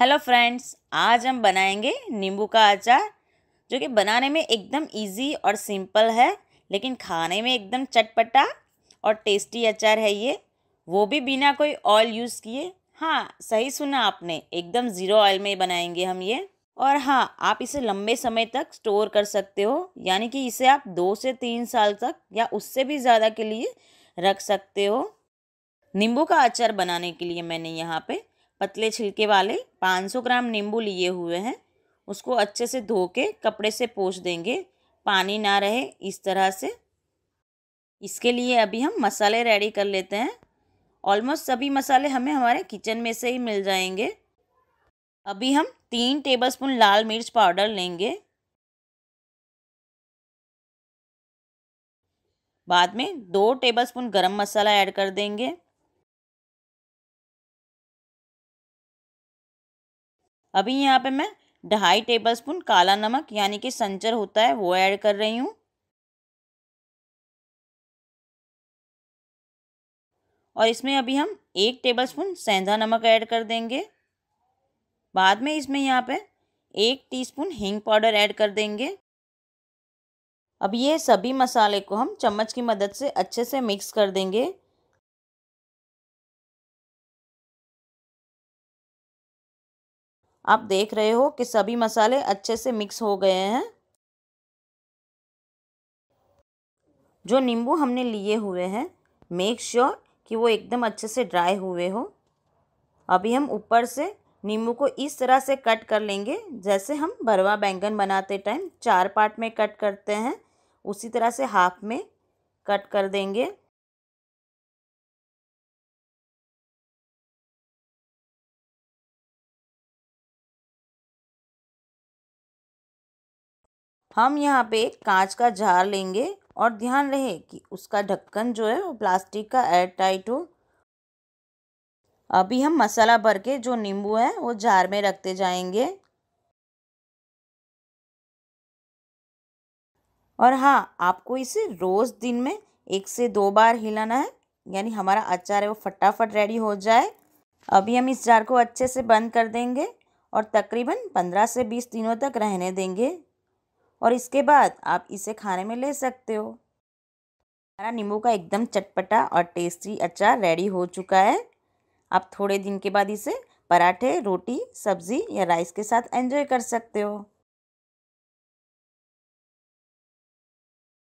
hello friends आज हम बनाएंगे नींबू का अचार जो कि बनाने में एकदम इजी और सिंपल है लेकिन खाने में एकदम चटपटा और टेस्टी अचार है ये वो भी बिना कोई ऑयल यूज़ किए हाँ सही सुना आपने एकदम ज़ीरो ऑयल में बनाएंगे हम ये और हाँ आप इसे लंबे समय तक स्टोर कर सकते हो यानी कि इसे आप दो से तीन साल तक या उससे भी ज़्यादा के लिए रख सकते हो नींबू का अचार बनाने के लिए मैंने यहाँ पे पतले छिलके वाले 500 ग्राम नींबू लिए हुए हैं उसको अच्छे से धो के कपड़े से पोछ देंगे पानी ना रहे इस तरह से इसके लिए अभी हम मसाले रेडी कर लेते हैं ऑलमोस्ट सभी मसाले हमें हमारे किचन में से ही मिल जाएंगे अभी हम तीन टेबलस्पून लाल मिर्च पाउडर लेंगे बाद में दो टेबलस्पून गरम मसाला ऐड कर देंगे अभी यहाँ पे मैं ढाई टेबलस्पून काला नमक यानी कि संचर होता है वो ऐड कर रही हूँ और इसमें अभी हम एक टेबलस्पून सेंधा नमक ऐड कर देंगे बाद में इसमें यहाँ पे एक टीस्पून हींग पाउडर ऐड कर देंगे अब ये सभी मसाले को हम चम्मच की मदद से अच्छे से मिक्स कर देंगे आप देख रहे हो कि सभी मसाले अच्छे से मिक्स हो गए हैं जो नींबू हमने लिए हुए हैं मेक श्योर sure कि वो एकदम अच्छे से ड्राई हुए हो अभी हम ऊपर से नींबू को इस तरह से कट कर लेंगे जैसे हम भरवा बैंगन बनाते टाइम चार पार्ट में कट करते हैं उसी तरह से हाफ में कट कर देंगे हम यहाँ पे एक कांच का जार लेंगे और ध्यान रहे कि उसका ढक्कन जो है वो प्लास्टिक का एयर टाइट हो अभी हम मसाला भर के जो नींबू है वो जार में रखते जाएंगे और हाँ आपको इसे रोज़ दिन में एक से दो बार हिलाना है यानी हमारा अचार है वो फटाफट रेडी हो जाए अभी हम इस जार को अच्छे से बंद कर देंगे और तकरीबन पंद्रह से बीस दिनों तक रहने देंगे और इसके बाद आप इसे खाने में ले सकते हो हमारा नींबू का एकदम चटपटा और टेस्टी अचार रेडी हो चुका है आप थोड़े दिन के बाद इसे पराठे रोटी सब्ज़ी या राइस के साथ एंजॉय कर सकते हो